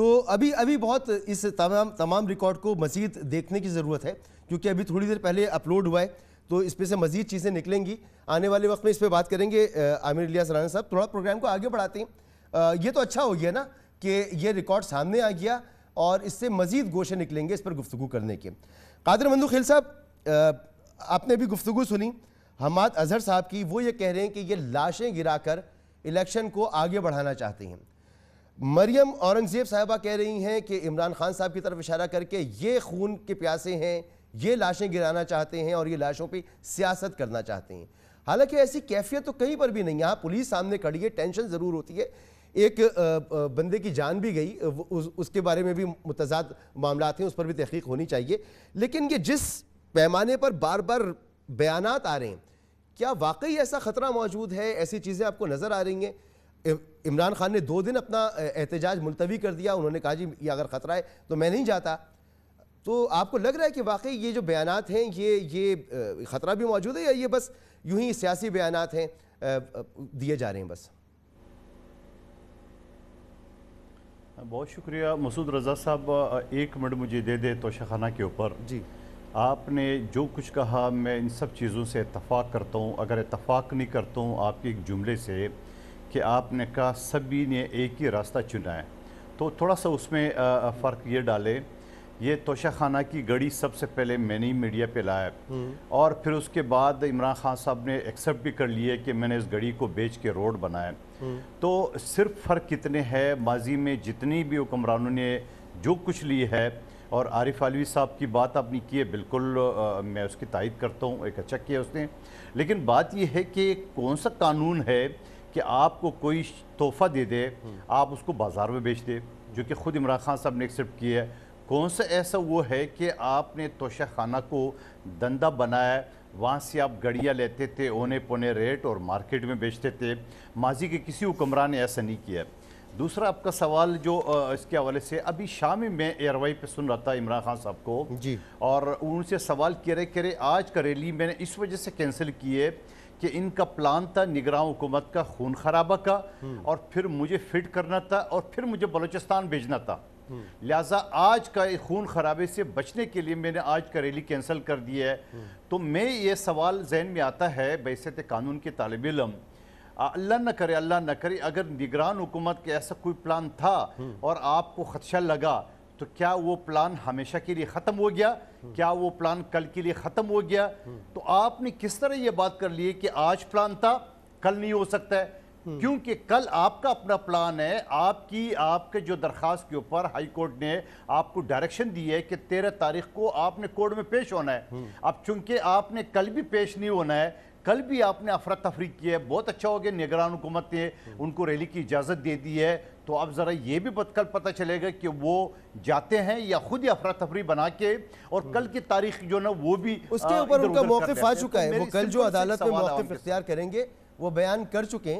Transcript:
तो अभी अभी बहुत इस तमाम तमाम रिकॉर्ड को मज़ीद देखने की ज़रूरत है क्योंकि अभी थोड़ी देर पहले अपलोड हुआ है तो इस पर से मज़ीद चीज़ें निकलेंगी आने वाले वक्त में इस पर बात करेंगे आमिर लिया सराना साहब थोड़ा प्रोग्राम को आगे बढ़ाते हैं ये तो अच्छा हो गया ना कि ये रिकॉर्ड सामने आ गया और इससे मज़ीद गोशे निकलेंगे इस पर गुफ्तु करने के कादर मंदू खिल साहब आपने अभी गुफ्तु सुनी हमाद अजहर साहब की वो ये कह रहे हैं कि ये लाशें गिराकर इलेक्शन को आगे बढ़ाना चाहते हैं मरियम औरंगजेब साहबा कह रही हैं कि इमरान खान साहब की तरफ इशारा करके ये खून के प्यासे हैं ये लाशें गिराना चाहते हैं और ये लाशों पर सियासत करना चाहते हैं हालांकि ऐसी कैफियत तो कहीं पर भी नहीं यहाँ पुलिस सामने खड़ी है टेंशन ज़रूर होती है एक बंदे की जान भी गई उस, उसके बारे में भी मुतजाद मामला हैं उस पर भी तहकीक होनी चाहिए लेकिन ये जिस पैमाने पर बार बार बयान आ रहे हैं क्या वाकई ऐसा ख़तरा मौजूद है ऐसी चीज़ें आपको नज़र आ रही हैं इमरान खान ने दो दिन अपना एहतजाज मुलतवी कर दिया उन्होंने कहा जी ये अगर ख़तरा है तो मैं नहीं जाता तो आपको लग रहा है कि वाकई ये जो बयान हैं ये ये ख़तरा भी मौजूद है या ये बस यूं ही सियासी बयान हैं दिए जा रहे हैं बस बहुत शुक्रिया मसूद रज़ा साहब एक मिनट मुझे दे दे तोशाखाना के ऊपर जी आपने जो कुछ कहा मैं इन सब चीज़ों से इतफाक़ करता हूँ अगर इतफाक़ नहीं करता हूँ आपके एक जुमले से कि आपने कहा सभी ने एक ही रास्ता चुना है तो थोड़ा सा उसमें फ़र्क ये डाले ये तोशा खाना की गड़ी सबसे पहले मैंने ही मीडिया पे लाया हम्म। और फिर उसके बाद इमरान खान साहब ने एक्सेप्ट भी कर लिए कि मैंने इस गड़ी को बेच के रोड बनाया हम्म। तो सिर्फ फ़र्क कितने है माजी में जितनी भी हुक्मरानों ने जो कुछ ली है और आरिफ आलवी साहब की बात आपने की है बिल्कुल आ, मैं उसकी तायद करता हूँ एक अच्छा किया उसने लेकिन बात यह है कि कौन सा कानून है कि आपको कोई तोहफा दे दे आप उसको बाज़ार में बेच दे जो कि ख़ुद इमरान खान साहब ने एक्सेप्ट किया है कौन सा ऐसा वो है कि आपने तोशा खाना को धंधा बनाया वहाँ से आप गड़िया लेते थे ओने पोने रेट और मार्केट में बेचते थे माजी के किसी हुक्मरान ने ऐसा नहीं किया दूसरा आपका सवाल जो इसके हवाले से अभी शाम ही मैं एयरवाई पे सुन रहा था इमरान खान साहब को जी और उनसे सवाल कह कह करे आज का रैली मैंने इस वजह से कैंसिल किए कि इनका प्लान था निगरान हुकूमत का खून खराबा का हम्म। और फिर मुझे फिट करना था और फिर मुझे बलूचिस्तान भेजना था हम्म। लिहाजा आज का खून खराबे से बचने के लिए मैंने आज का रैली कैंसिल कर दिया है हम्म। तो मैं ये सवाल जहन में आता है बैसे कानून के तालब इलम अल्लाह न करे अल्लाह न करे अगर निगरान हुकूमत के ऐसा कोई प्लान था और आपको खदशा लगा तो क्या वो प्लान हमेशा के लिए ख़त्म हो गया क्या वो प्लान कल के लिए ख़त्म हो गया तो आपने किस तरह ये बात कर ली है कि आज प्लान था कल नहीं हो सकता है क्योंकि कल आपका अपना प्लान है आपकी आपके जो दरख्वास्त के ऊपर हाई कोर्ट ने आपको डायरेक्शन दी है कि तेरह तारीख को आपने कोर्ट में पेश होना है अब चूंकि आपने कल भी पेश नहीं होना है कल भी आपने अफरा तफरी की है बहुत अच्छा हो गया निगरान हुकूमत ने उनको रैली की इजाज़त दे दी है तो अब ज़रा ये भी कल पता चलेगा कि वो जाते हैं या खुद ही अफरा तफरी बना के और कल की तारीख जो ना वो भी उसके ऊपर उनका मौकफ आ चुका है तो वो कल जो अदालत में मौकफ इख्तियार करेंगे वो बयान कर चुके हैं